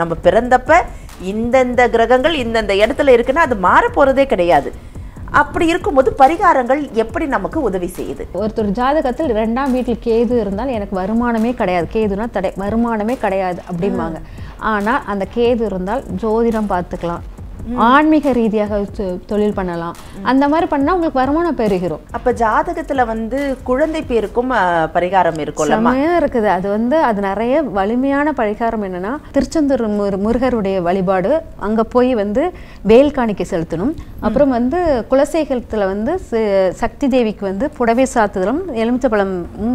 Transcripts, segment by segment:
நம்ம பிறந்தப்ப இந்தந்த கிரகங்கள் இந்தந்த இடத்துல இருக்குன்னா அது மாற போகிறதே கிடையாது அப்படி இருக்கும்போது பரிகாரங்கள் எப்படி நமக்கு உதவி செய்யுது ஒருத்தர் ஜாதகத்தில் ரெண்டாம் வீட்டில் கேது இருந்தால் எனக்கு வருமானமே கிடையாது கேதுனா தடை வருமானமே கிடையாது அப்படிம்பாங்க ஆனால் அந்த கேது இருந்தால் ஜோதிடம் பார்த்துக்கலாம் ஆன்மீக ரீதியாக தொழில் பண்ணலாம் அந்த மாதிரி பண்ணா உங்களுக்கு வருமானம் பெறுகிறோம் அப்ப ஜாதகத்தில் வந்து குழந்தை பேருக்கும் பரிகாரம் இருக்கும் இருக்குது அது வந்து அது நிறைய வலிமையான பரிகாரம் என்னன்னா திருச்செந்தூர் முருகருடைய வழிபாடு அங்கே போய் வந்து வேல் காணிக்கை செலுத்தணும் அப்புறம் வந்து குலசேகரத்துல வந்து சக்தி தேவிக்கு வந்து புடவை சாத்துதலும் எலுமிச்சப்பழம்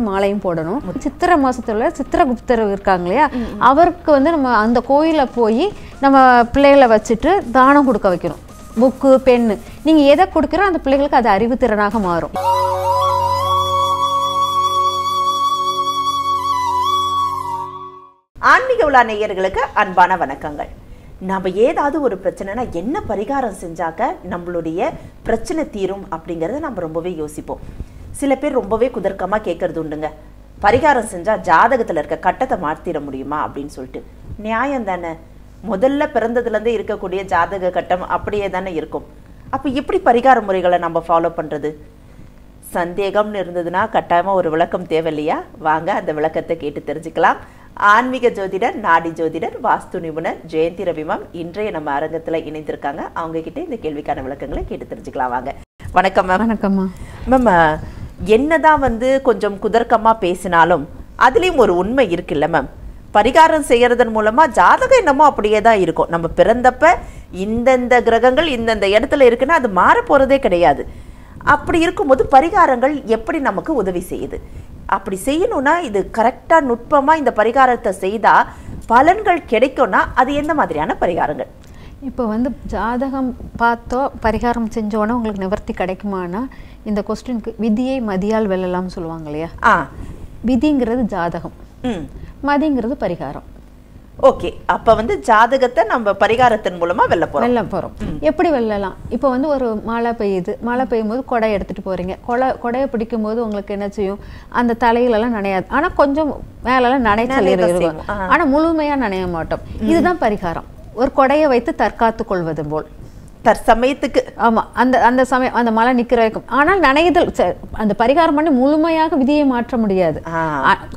மாலையும் போடணும் சித்திரை மாசத்துல சித்திரகுப்தர் இருக்காங்க இல்லையா அவருக்கு வந்து நம்ம அந்த கோயிலில் போய் நம்ம பிள்ளைகளை வச்சுட்டு தானம் தான் கொடுக்க வைக்கணும் புக்கு பெண்ணு நீங்க எதை கொடுக்கிறோம் அந்த பிள்ளைகளுக்கு அது திறனாக மாறும் ஆன்மீக உலா நேயர்களுக்கு அன்பான வணக்கங்கள் நம்ம ஏதாவது ஒரு பிரச்சனைனா என்ன பரிகாரம் செஞ்சாக்க நம்மளுடைய பிரச்சனை தீரும் அப்படிங்கறத நம்ம ரொம்பவே யோசிப்போம் சில பேர் ரொம்பவே குதர்க்கமா கேட்கறது உண்டுங்க பரிகாரம் செஞ்சா ஜாதகத்துல இருக்க கட்டத்தை மாத்திர முடியுமா அப்படின்னு சொல்லிட்டு நியாயம் தானே முதல்ல பிறந்ததுலேருந்து இருக்கக்கூடிய ஜாதக கட்டம் அப்படியே தானே இருக்கும் அப்போ எப்படி பரிகார முறைகளை நம்ம ஃபாலோ பண்ணுறது சந்தேகம்னு இருந்ததுன்னா கட்டாயமாக ஒரு விளக்கம் தேவை இல்லையா வாங்க அந்த விளக்கத்தை கேட்டு தெரிஞ்சுக்கலாம் ஆன்மீக ஜோதிடர் நாடி ஜோதிடர் வாஸ்து நிபுணர் ஜெயந்தி ரவிமம் இன்றைய நம்ம அரங்கத்தில் இணைந்திருக்காங்க அவங்க கிட்ட இந்த கேள்விக்கான விளக்கங்களை கேட்டு தெரிஞ்சுக்கலாம் வாங்க வணக்கம் மேம் வணக்கம்மா மேம் என்னதான் வந்து கொஞ்சம் குதர்க்கமாக பேசினாலும் அதுலேயும் ஒரு உண்மை இருக்குல்ல மேம் பரிகாரம் செய்கிறதன் மூலமாக ஜாதகம் என்னமோ அப்படியே தான் இருக்கும் நம்ம பிறந்தப்ப இந்தந்த கிரகங்கள் இந்தந்த இடத்துல இருக்குன்னா அது மாற போகிறதே கிடையாது அப்படி இருக்கும்போது பரிகாரங்கள் எப்படி நமக்கு உதவி செய்யுது அப்படி செய்யணும்னா இது கரெக்டாக நுட்பமாக இந்த பரிகாரத்தை செய்தால் பலன்கள் கிடைக்கும்னா அது எந்த மாதிரியான பரிகாரங்கள் இப்போ வந்து ஜாதகம் பார்த்தோ பரிகாரம் செஞ்சோன்னா உங்களுக்கு நிவர்த்தி கிடைக்குமானா இந்த கொஸ்டினுக்கு விதியை மதியால் வெல்லலாம்னு சொல்லுவாங்க இல்லையா ஆ விதிங்கிறது ஜாதகம் மதிங்கிறது பரிகாரம் ஓகே அப்போ வந்து ஜாதகத்தை நம்ம பரிகாரத்தின் மூலமாக வெளில போகிறோம் வெளில போகிறோம் எப்படி வெல்லலாம் இப்போ வந்து ஒரு மழை பெய்யுது மழை பெய்யும் போது கொடை எடுத்துகிட்டு போகிறீங்க கொலை கொடையை பிடிக்கும் போது உங்களுக்கு என்ன செய்யும் அந்த தலையிலலாம் நனையாது ஆனால் கொஞ்சம் மேலெல்லாம் நனைச்சல் இருக்கும் ஆனால் முழுமையாக நனைய மாட்டோம் இதுதான் பரிகாரம் ஒரு கொடையை வைத்து தற்காத்து கொள்வது போல் தற்சமயத்துக்கு ஆமாம் அந்த அந்த சமயம் அந்த மழை நிற்கிற வரைக்கும் ஆனால் நனையுதல் அந்த பரிகாரம் பண்ணி முழுமையாக விதியை மாற்ற முடியாது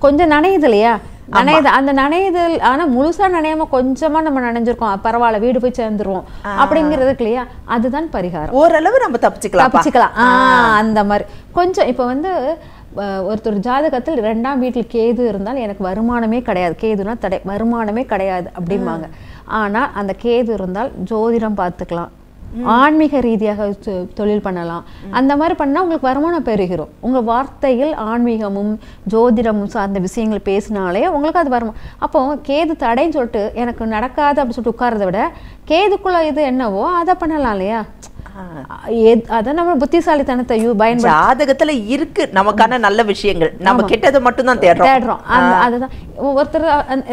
கொஞ்சம் நனையுது இல்லையா நனையுது அந்த நனையுதல் ஆனா முழுசா நனையாம கொஞ்சமா நம்ம நனைஞ்சிருக்கோம் பரவாயில்ல வீடு போய் சேர்ந்துருவோம் அப்படிங்கிறதுக்கு இல்லையா அதுதான் பரிகாரம் ஓரளவு நம்ம தப்பிச்சுக்கலாம் தப்பிச்சுக்கலாம் அந்த மாதிரி கொஞ்சம் இப்போ வந்து ஒருத்தர் ஜாதகத்தில் ரெண்டாம் வீட்டில் கேது இருந்தால் எனக்கு வருமானமே கிடையாது கேதுனா தடை வருமானமே கிடையாது அப்படிம்பாங்க ஆனால் அந்த கேது இருந்தால் ஜோதிடம் பார்த்துக்கலாம் ஆன்மீக ரீதியாக தொழில் பண்ணலாம் அந்த மாதிரி பண்ணால் உங்களுக்கு வருமானம் பெறுகிறோம் உங்கள் வார்த்தையில் ஆன்மீகமும் ஜோதிடமும் சார்ந்த விஷயங்கள் பேசினாலே உங்களுக்கு அது வருமானம் அப்போ கேது தடைன்னு சொல்லிட்டு எனக்கு நடக்காது அப்படின்னு சொல்லிட்டு உட்காரத விட கேதுக்குள்ள இது என்னவோ அதை பண்ணலாம் இல்லையா அதை நம்ம புத்திசாலித்தனத்தை பயன்படுத்த ஜாதகத்துல இருக்கு நமக்கான நல்ல விஷயங்கள் நம்ம கெட்டதை மட்டும் தான் தேடுறோம் தேடுறோம் அதுதான் ஒருத்தர்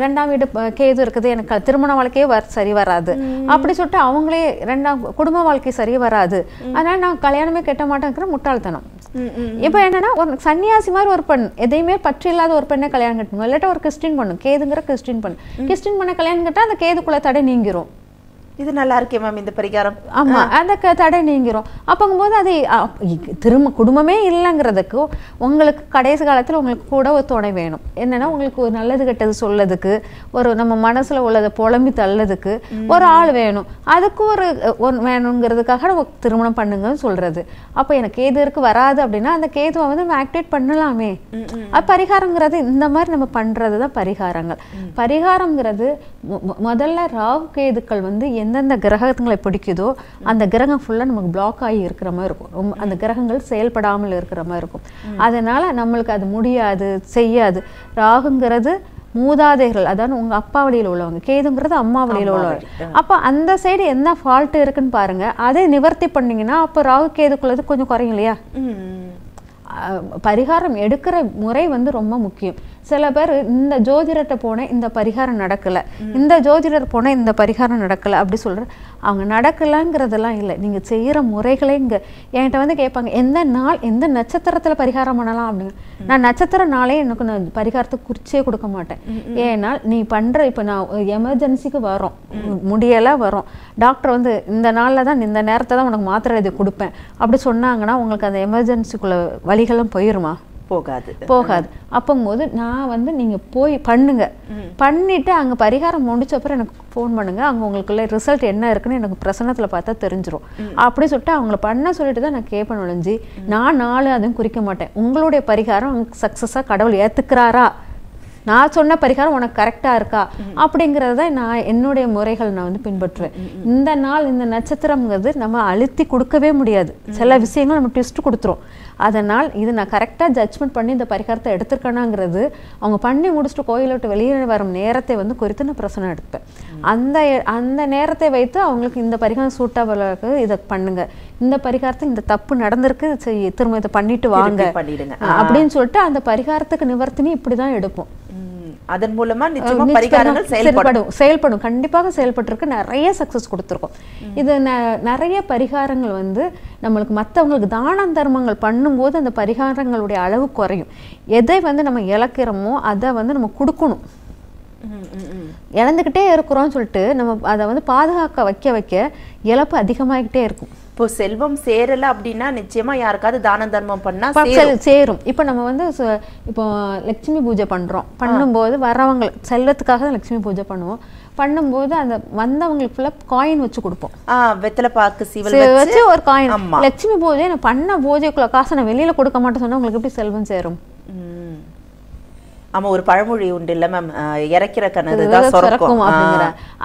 ரெண்டாம் வீடு கேது இருக்குது எனக்கு திருமண வாழ்க்கையே சரி வராது அப்படி சொல்லிட்டு அவங்களே ரெண்டாம் குடும்ப வாழ்க்கை சரி வராது அதனால நான் கல்யாணமே கெட்ட மாட்டேங்கிற முட்டாள்தனம் இப்போ என்னன்னா ஒரு சன்னியாசி மாதிரி ஒரு பெண் எதையுமே பற்றி இல்லாத ஒரு பெண்ணை கல்யாணம் கட்டணும் இல்லாட்டா ஒரு கிறிஸ்டின் பண்ணும் கேதுங்கிற கிறிஸ்டின் பண்ணு கிறிஸ்டின் பண்ண கல்யாணம் கட்டா அந்த கேதுக்குள்ள தடை நீங்கிரும் இது நல்லா இருக்கே மேம் இந்த பரிகாரம் ஆமாம் அந்த க தடை நீங்கிறோம் அப்போங்கும்போது அது திரும்ப குடும்பமே இல்லைங்கிறதுக்கு உங்களுக்கு கடைசி காலத்தில் உங்களுக்கு கூட ஒரு துணை வேணும் என்னென்னா உங்களுக்கு ஒரு நல்லது கெட்டது சொல்லதுக்கு ஒரு நம்ம மனசில் உள்ளதை புலம்பி தள்ளதுக்கு ஒரு ஆள் வேணும் அதுக்கு ஒரு ஒன் வேணுங்கிறதுக்காக நம்ம திருமணம் பண்ணுங்கன்னு சொல்கிறது அப்போ எனக்கு கேது இருக்கு வராது அப்படின்னா அந்த கேதுவை வந்து நம்ம ஆக்டிவேட் பண்ணலாமே அது பரிகாரங்கிறது இந்த மாதிரி நம்ம பண்ணுறது தான் பரிகாரங்கள் பரிகாரங்கிறது முதல்ல ராகு கேதுக்கள் வந்து எந்தெந்த கிரகத்துங்களை பிடிக்குதோ அந்த கிரகம் ஃபுல்லாக நமக்கு பிளாக் ஆகி இருக்கிற மாதிரி இருக்கும் அந்த கிரகங்கள் செயல்படாமல் இருக்கிற மாதிரி இருக்கும் அதனால் நம்மளுக்கு அது முடியாது செய்யாது ராகுங்கிறது மூதாதைகள் அதான் உங்கள் அப்பா வழியில் உள்ளவங்க கேதுங்கிறது அம்மா வழியில் உள்ளவங்க அப்போ அந்த சைடு என்ன ஃபால்ட்டு இருக்குன்னு பாருங்கள் அதை நிவர்த்தி பண்ணிங்கன்னா அப்போ ராகு கேதுக்குள்ளது கொஞ்சம் குறையும் இல்லையா பரிகாரம் எடுக்கிற முறை வந்து ரொம்ப முக்கியம் சில பேர் இந்த ஜோதிடத்தை போனேன் இந்த பரிகாரம் நடக்கலை இந்த ஜோதிடர் போனேன் இந்த பரிகாரம் நடக்கலை அப்படி சொல்கிற அவங்க நடக்கலைங்கிறதெல்லாம் இல்லை நீங்கள் செய்கிற முறைகளே இங்கே என்கிட்ட வந்து கேட்பாங்க எந்த நாள் எந்த நட்சத்திரத்தில் பரிகாரம் பண்ணலாம் அப்படின்னு நான் நட்சத்திர நாளே எனக்கு நான் பரிகாரத்தை குறிச்சே கொடுக்க மாட்டேன் ஏன்னால் நீ பண்ணுற இப்போ நான் எமர்ஜென்சிக்கு வரோம் முடியலை வரோம் டாக்டர் வந்து இந்த நாளில் தான் இந்த நேரத்தை தான் உனக்கு மாத்திரை இது கொடுப்பேன் அப்படி சொன்னாங்கன்னா உங்களுக்கு அந்த எமர்ஜென்சிக்குள்ளே வழிகளும் போயிடுமா போகாது போகாது அப்போங்கும்போது நான் வந்து நீங்கள் போய் பண்ணுங்க பண்ணிவிட்டு அங்கே பரிகாரம் முடிச்ச அப்புறம் எனக்கு ஃபோன் பண்ணுங்க அங்கே உங்களுக்குள்ள ரிசல்ட் என்ன இருக்குன்னு எனக்கு பிரசனத்தில் பார்த்தா தெரிஞ்சிடும் அப்படி சொல்லிட்டு அவங்கள பண்ண சொல்லிட்டு தான் நான் கேட்பேன் நுழைஞ்சி நான் நாலு அதுவும் குறிக்க மாட்டேன் உங்களுடைய பரிகாரம் சக்ஸஸாக கடவுள் ஏற்றுக்கிறாரா நான் சொன்ன பரிகாரம் உனக்கு கரெக்டாக இருக்கா அப்படிங்கிறது தான் நான் என்னுடைய முறைகள் நான் வந்து பின்பற்றுவேன் இந்த நாள் இந்த நட்சத்திரம்ங்கிறது நம்ம அழுத்தி கொடுக்கவே முடியாது சில விஷயங்கள் நம்ம டெஸ்ட் கொடுத்துரும் அதனால் இது நான் கரெக்டாக ஜட்ஜ்மெண்ட் பண்ணி இந்த பரிகாரத்தை எடுத்திருக்கேனாங்கிறது அவங்க பண்ணி முடிச்சுட்டு கோயிலை விட்டு வெளியே வரும் நேரத்தை வந்து குறித்து நான் பிரசனம் எடுப்பேன் அந்த அந்த நேரத்தை வைத்து அவங்களுக்கு இந்த பரிகாரம் சூட்டாக இதை பண்ணுங்கள் இந்த பரிகாரத்தில் இந்த தப்பு நடந்திருக்கு திரும்ப இதை பண்ணிட்டு வாங்க பண்ணிடுங்க அப்படின்னு சொல்லிட்டு அந்த பரிகாரத்துக்கு நிவர்த்தினி இப்படிதான் எடுப்போம் அதன் மூலமா நிச்சயமா பரிகாரங்கள் செயல்படும் செயல்படும் கண்டிப்பாக செயல்பட்டிருக்கு நிறைய சக்சஸ் கொடுத்துருக்கோம் இது நிறைய பரிகாரங்கள் வந்து நம்மளுக்கு மற்றவங்களுக்கு தான தர்மங்கள் பண்ணும்போது அந்த பரிகாரங்களுடைய அளவு குறையும் எதை வந்து நம்ம இழக்கிறோமோ அதை வந்து நம்ம கொடுக்கணும் இழந்துக்கிட்டே இருக்கிறோம்னு சொல்லிட்டு நம்ம அதை வந்து பாதுகாக்க வைக்க வைக்க இழப்பு அதிகமாகிக்கிட்டே இருக்கும் இப்போ செல்வம் சேரல அப்படின்னா நிச்சயமா யாருக்காவது தான தர்மம் பண்ணா சேரும் இப்போ நம்ம வந்து இப்போ லட்சுமி பூஜை பண்றோம் பண்ணும்போது வரவங்க செல்வத்துக்காக தான் லட்சுமி பூஜை பண்ணுவோம் பண்ணும்போது அந்த வந்தவங்களுக்கு ஃபுல்லாக காயின் வச்சு கொடுப்போம் வெத்தலை பாக்கு வச்சு ஒரு காயின் லட்சுமி பூஜை நான் பண்ண பூஜைக்குள்ள காசை நான் வெளியில கொடுக்க மாட்டேன் சொன்னா உங்களுக்கு எப்படி செல்வம் சேரும் ஆமா ஒரு பழமொழி உண்டு இல்ல மேம் இறக்கிற கணது தான் சுரக்கும்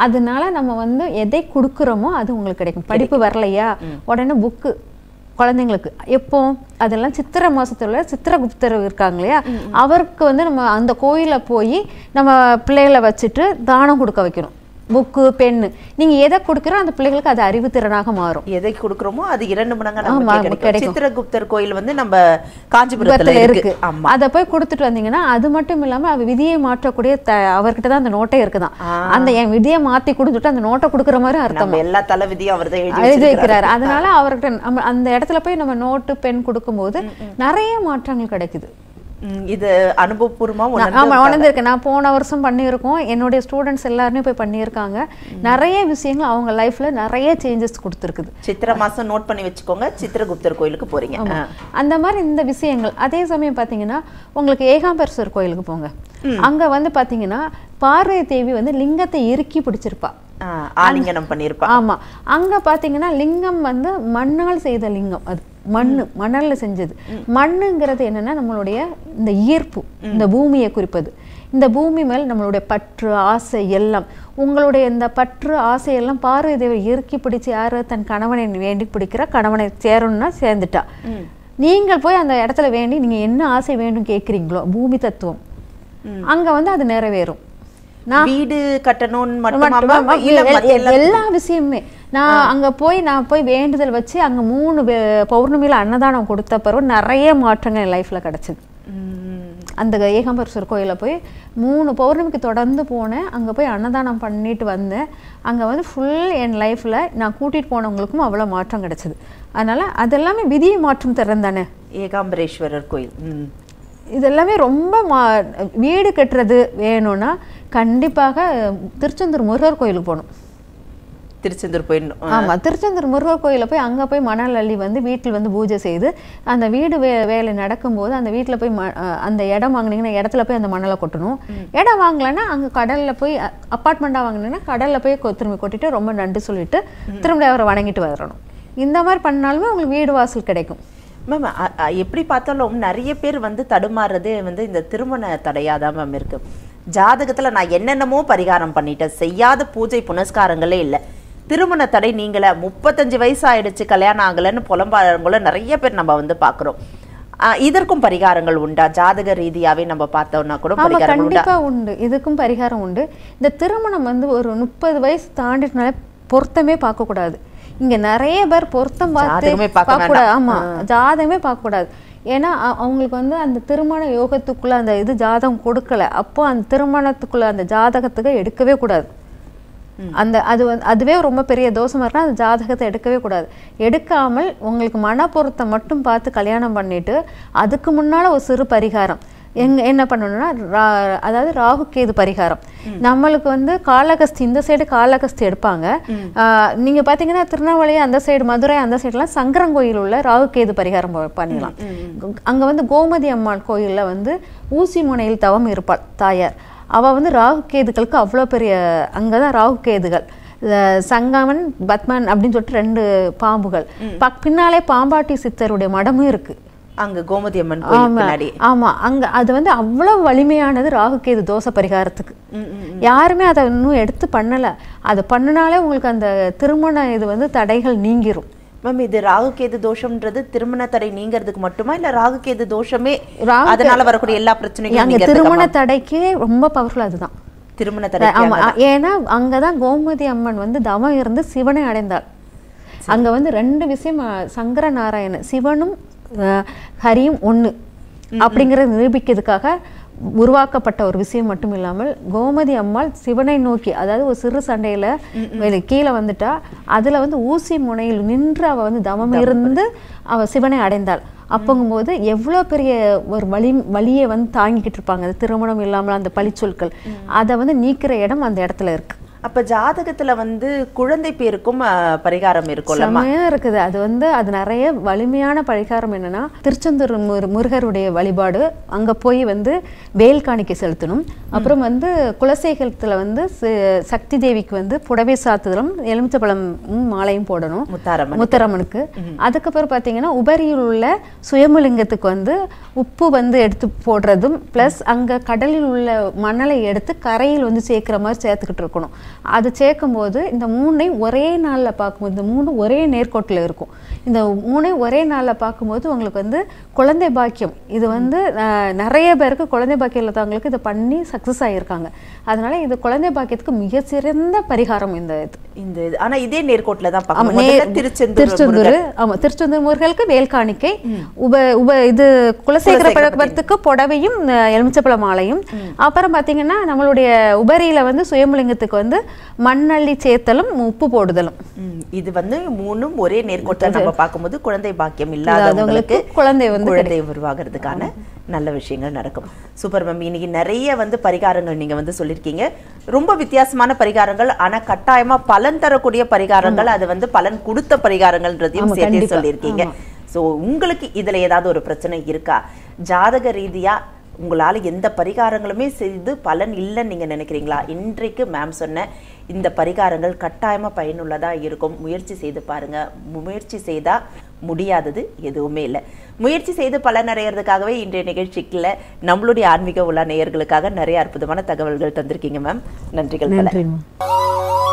அதனால நம்ம வந்து எதை கொடுக்குறோமோ அது உங்களுக்கு கிடைக்கும் படிப்பு வரலையா உடனே புக்கு குழந்தைங்களுக்கு எப்போ அதெல்லாம் சித்திர மாசத்துல சித்திரகுப்தர் இருக்காங்க இல்லையா அவருக்கு வந்து நம்ம அந்த கோயில போய் நம்ம பிள்ளைகளை வச்சுட்டு தானம் கொடுக்க வைக்கணும் புக்கு பெண்ணு நீங்க எதை கொடுக்குறோ அந்த பிள்ளைகளுக்கு அது அறிவுத்திறனாக மாறும் எதை கொடுக்குறோமோ அது இரண்டு மடங்கு சித்திரகுப்தர் கோயில் வந்து நம்ம காஞ்சிபுரத்துல இருக்கு அதை போய் கொடுத்துட்டு வந்தீங்கன்னா அது மட்டும் இல்லாம அவ விதியை மாற்றக்கூடிய அவர்கிட்ட தான் அந்த நோட்டை இருக்குதான் அந்த என் விதியை மாத்தி கொடுத்துட்டு அந்த நோட்டை கொடுக்குற மாதிரி அர்த்தம் எல்லா தலை விதியும் அவர் தான் எழுதி வைக்கிறாரு அதனால அவர்கிட்ட அந்த இடத்துல போய் நம்ம நோட்டு பெண் கொடுக்கும்போது நிறைய மாற்றங்கள் கிடைக்குது இது அனுபவபூர்வமாக ஆமாம் உணர்ந்திருக்கு நான் போன வருஷம் பண்ணியிருக்கோம் என்னுடைய ஸ்டூடெண்ட்ஸ் எல்லாருமே போய் பண்ணியிருக்காங்க நிறைய விஷயங்கள் அவங்க லைஃப்பில் நிறைய சேஞ்சஸ் கொடுத்துருக்குது சித்திர மாதம் நோட் பண்ணி வச்சுக்கோங்க சித்திரகுப்தர் கோயிலுக்கு போகிறீங்க அந்த மாதிரி இந்த விஷயங்கள் அதே சமயம் பார்த்தீங்கன்னா உங்களுக்கு ஏகாம்பரசர் கோயிலுக்கு போங்க அங்கே வந்து பார்த்தீங்கன்னா பார்வை தேவி வந்து லிங்கத்தை இறுக்கி பிடிச்சிருப்பா ஆலிங்கனம் பண்ணியிருப்பா ஆமாம் அங்கே பார்த்தீங்கன்னா லிங்கம் வந்து மண்ணால் செய்த லிங்கம் அது மண் மணலில் செஞ்சது மண்ணுங்கிறது என்னென்னா நம்மளுடைய இந்த ஈர்ப்பு இந்த பூமியை குறிப்பது இந்த பூமி மேல் நம்மளுடைய பற்று ஆசை எல்லாம் உங்களுடைய இந்த பற்று ஆசை எல்லாம் பாரு தேவை இறுக்கி பிடிச்சி யார் தன் கணவனை வேண்டி பிடிக்கிறா கணவனை சேரணும்னா சேர்ந்துட்டா நீங்கள் போய் அந்த இடத்துல வேண்டி நீங்கள் என்ன ஆசை வேண்டும் கேட்குறீங்களோ பூமி தத்துவம் அங்கே வந்து அது நிறைவேறும் வீடு கட்டணும் எல்லா விஷயமுமே நான் அங்கே போய் நான் போய் வேண்டுதல் வச்சு அங்கே மூணு பௌர்ணமியில் அன்னதானம் கொடுத்த பிறகு நிறைய மாற்றங்கள் என் லைஃப்பில் கிடச்சிது அந்த ஏகாம்பரேஸ்வர் கோயிலில் போய் மூணு பௌர்ணமிக்கு தொடர்ந்து போனேன் அங்கே போய் அன்னதானம் பண்ணிட்டு வந்தேன் அங்கே வந்து ஃபுல் என் லைஃப்பில் நான் கூட்டிகிட்டு போனவங்களுக்கும் அவ்வளோ மாற்றம் கிடச்சிது அதனால் அதெல்லாமே விதியை மாற்றம் திறந்தானே ஏகாம்பரேஸ்வரர் கோயில் இதெல்லாமே ரொம்ப மா வீடு கட்டுறது வேணும்னா கண்டிப்பாக திருச்செந்தூர் முருகர் கோயிலுக்கு போகணும் திருச்செந்தூர் போயிடணும் ஆமாம் திருச்செந்தூர் முருகர் கோயிலில் போய் அங்கே போய் மணல் அள்ளி வந்து வீட்டில் வந்து பூஜை செய்து அந்த வீடு வே வேலை நடக்கும்போது அந்த வீட்டில் போய் அந்த இடம் வாங்கினீங்கன்னா இடத்துல போய் அந்த மணலை கொட்டணும் இடம் வாங்கலைன்னா அங்கே கடலில் போய் அப்பார்ட்மெண்ட்டாக வாங்கினீங்கன்னா கடலில் போய் திரும்பி கொட்டிட்டு ரொம்ப நன்றி சொல்லிட்டு திரும்ப அவரை வணங்கிட்டு வரணும் இந்த மாதிரி பண்ணாலுமே உங்களுக்கு வீடு வாசல் கிடைக்கும் மேம் எப்படி பார்த்தாலும் நிறைய பேர் வந்து தடுமாறுறதே வந்து இந்த திருமண தடையாக தான் மேம் இருக்குது ஜாதகத்தில் நான் என்னென்னமோ பரிகாரம் பண்ணிட்டேன் செய்யாத பூஜை புனஸ்காரங்களே இல்லை திருமண தடை நீங்களை முப்பத்தஞ்சு வயசு ஆயிடுச்சு கல்யாணம் ஆகலைன்னு புலம்பாளங்களும் நிறைய பேர் நம்ம வந்து பார்க்குறோம் இதற்கும் பரிகாரங்கள் உண்டா ஜாதக ரீதியாவே நம்ம பார்த்தோம்னா கூட கண்டிப்பா உண்டு இதுக்கும் பரிகாரம் உண்டு இந்த திருமணம் வந்து ஒரு முப்பது வயசு தாண்டினாலே பொருத்தமே பார்க்கக்கூடாது இங்க நிறைய பேர் பொருத்தம் பார்த்து பார்க்கக்கூடாது ஆமா ஜாதகமே பார்க்கக்கூடாது ஏன்னா அவங்களுக்கு வந்து அந்த திருமண யோகத்துக்குள்ள அந்த இது ஜாதகம் கொடுக்கல அப்போ அந்த திருமணத்துக்குள்ள அந்த ஜாதகத்துக்கு எடுக்கவே கூடாது அந்த அது அதுவே ரொம்ப பெரிய தோஷமாக இருக்குன்னா அந்த ஜாதகத்தை எடுக்கவே கூடாது எடுக்காமல் உங்களுக்கு மன மட்டும் பார்த்து கல்யாணம் பண்ணிவிட்டு அதுக்கு முன்னால் ஒரு சிறு பரிகாரம் எங்க என்ன பண்ணணும்னா அதாவது ராகு கேது பரிகாரம் நம்மளுக்கு வந்து காலகஸ்தி இந்த சைடு காலகஸ்தி எடுப்பாங்க நீங்க பாத்தீங்கன்னா திருநெல்வேலி அந்த சைடு மதுரை அந்த சைடுலாம் கோயில் உள்ள ராகு கேது பரிகாரம் பண்ணிடலாம் அங்க வந்து கோமதி அம்மான் கோயில்ல வந்து ஊசி முனையில் தவம் இருப்பாள் தாயார் அவள் வந்து ராகு கேதுகளுக்கு அவ்வளோ பெரிய அங்கே தான் ராகு கேதுகள் சங்கமன் பத்மன் அப்படின்னு சொல்லிட்டு ரெண்டு பாம்புகள் பின்னாலே பாம்பாட்டி சித்தருடைய மடமும் இருக்கு அங்க கோமதி அம்மன் ஆமா அங்க அது வந்து அவ்வளவு வலிமையானது ராகு கேது தோசை பரிகாரத்துக்கு யாருமே அதை இன்னும் எடுத்து பண்ணல அதை பண்ணினாலே உங்களுக்கு அந்த திருமண இது வந்து தடைகள் நீங்கிரும் மேம் இது ராகு கேது தோஷம்ன்றது திருமண தடை நீங்கிறதுக்கு மட்டுமா இல்ல ராகு கேது தோஷமே அதனால வரக்கூடிய எல்லா பிரச்சனையும் திருமண தடைக்கே ரொம்ப பவர்ஃபுல் அதுதான் திருமண தடை ஆமா ஏன்னா அங்கதான் கோமதி அம்மன் வந்து தவம் இருந்து சிவனை அடைந்தாள் அங்க வந்து ரெண்டு விஷயம் சங்கர நாராயணன் சிவனும் ஹரியும் ஒன்று அப்படிங்கிறத நிரூபிக்கிறதுக்காக உருவாக்கப்பட்ட ஒரு விஷயம் மட்டும் இல்லாமல் கோமதி அம்மாள் சிவனை நோக்கி அதாவது ஒரு சிறு சண்டையில் கீழே வந்துட்டா அதில் வந்து ஊசி முனையில் நின்று அவள் வந்து தமம் இருந்து அவள் சிவனை அடைந்தாள் அப்போங்கும்போது எவ்வளோ பெரிய ஒரு வலி வழியை வந்து தாங்கிக்கிட்டு இருப்பாங்க அது திருமணம் இல்லாமல் அந்த பழிச்சொற்கள் அதை வந்து நீக்கிற இடம் அந்த இடத்துல இருக்குது அப்போ ஜாதகத்துல வந்து குழந்தை பேருக்கும் பரிகாரம் இருக்கும் இருக்குது அது வந்து அது நிறைய வலிமையான பரிகாரம் என்னன்னா திருச்செந்தூர் முருகருடைய வழிபாடு அங்க போய் வந்து வேல் காணிக்கை செலுத்தணும் அப்புறம் வந்து குலசேகரத்துல வந்து சக்தி தேவிக்கு வந்து புடவை சாத்துதலும் எலுமிச்சப்பழம் மாலையும் போடணும் முத்தாரம்மன் முத்தாரம்மனுக்கு அதுக்கப்புறம் பாத்தீங்கன்னா உபரியில் உள்ள சுயமலிங்கத்துக்கு வந்து உப்பு வந்து எடுத்து போடுறதும் ப்ளஸ் அங்க கடலில் உள்ள மணலை எடுத்து கரையில் வந்து சேர்க்குற மாதிரி சேர்த்துக்கிட்டு இருக்கணும் அது சேர்க்கும்போது இந்த மூணை ஒரே நாளில் பார்க்கும்போது இந்த மூணு ஒரே நேர்கோட்டில் இருக்கும் இந்த மூணை ஒரே நாளில் பார்க்கும்போது உங்களுக்கு வந்து குழந்தை பாக்கியம் இது வந்து நிறைய பேருக்கு குழந்தை பாக்கியம் இல்லாதவங்களுக்கு இதை பண்ணி சக்ஸஸ் ஆகியிருக்காங்க அதனால இது குழந்தை பாக்கியத்துக்கு மிகச்சிறந்த பரிகாரம் இந்த இது இந்த இது ஆனால் இதே நேர்கோட்டில் தான் பார்க்கணும் திருச்செந்தூர் திருச்செந்தூர் ஆமாம் திருச்செந்தூர் முருகலுக்கு வேல்காணிக்கை உப உப இது குலசேகர பழக்கத்துக்கு புடவையும் எலுமிச்சப்பழ மாலையும் அப்புறம் பார்த்தீங்கன்னா நம்மளுடைய உபரியில் வந்து சுயமலிங்கத்துக்கு வந்து மண்ணள்ளி சேர்த்தலும் உப்பு போடுதலும் இது வந்து மூணும் ஒரே நேர்கோட்டில் நம்ம பார்க்கும்போது குழந்தை பாக்கியம் இல்லாதவங்களுக்கு குழந்தை வந்து குழந்தை உருவாகிறதுக்கான நல்ல விஷயங்கள் நடக்கும் சூப்பர் மேம் இன்னைக்கு நிறைய வந்து பரிகாரங்கள் நீங்க வந்து சொல்லியிருக்கீங்க ரொம்ப வித்தியாசமான பரிகாரங்கள் ஆனா கட்டாயமா பலன் தரக்கூடிய பரிகாரங்கள் அது வந்து பலன் கொடுத்த பரிகாரங்கள்ன்றதையும் சேர்த்து சொல்லியிருக்கீங்க ஸோ உங்களுக்கு இதில் ஏதாவது ஒரு பிரச்சனை இருக்கா ஜாதக ரீதியாக உங்களால் எந்த பரிகாரங்களுமே செய்து பலன் இல்லைன்னு நீங்கள் நினைக்கிறீங்களா இன்றைக்கு மேம் சொன்ன இந்த பரிகாரங்கள் கட்டாயமாக பயனுள்ளதாக இருக்கும் முயற்சி செய்து பாருங்கள் முயற்சி செய்தால் முடியாதது எதுவுமே இல்லை முயற்சி செய்து பலன் அடைகிறதுக்காகவே இன்றைய நிகழ்ச்சிக்குல நம்மளுடைய ஆன்மீக உள்ள நேயர்களுக்காக நிறைய அற்புதமான தகவல்கள் தந்திருக்கீங்க மேம் நன்றிகள் நன்றி